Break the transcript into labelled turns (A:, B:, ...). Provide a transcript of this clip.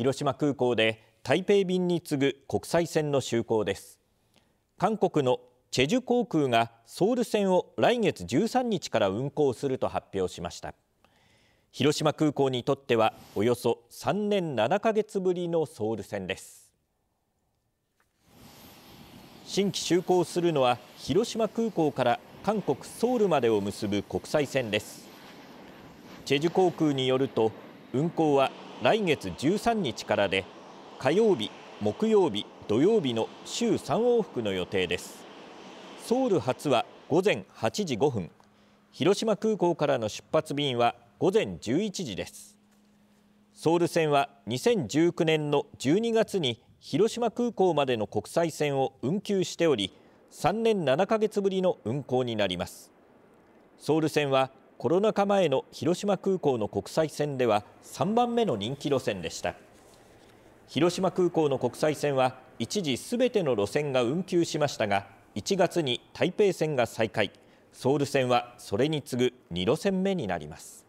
A: 広島空港で台北便に次ぐ国際線の就航です韓国のチェジュ航空がソウル線を来月13日から運航すると発表しました広島空港にとってはおよそ3年7ヶ月ぶりのソウル線です新規就航するのは広島空港から韓国ソウルまでを結ぶ国際線ですチェジュ航空によると運行は来月13日からで火曜日、木曜日、土曜日の週3往復の予定ですソウル発は午前8時5分広島空港からの出発便は午前11時ですソウル線は2019年の12月に広島空港までの国際線を運休しており3年7ヶ月ぶりの運行になりますソウル線はコロナ禍前の広島空港の国際線では3番目の人気路線でした広島空港の国際線は一時すべての路線が運休しましたが1月に台北線が再開ソウル線はそれに次ぐ2路線目になります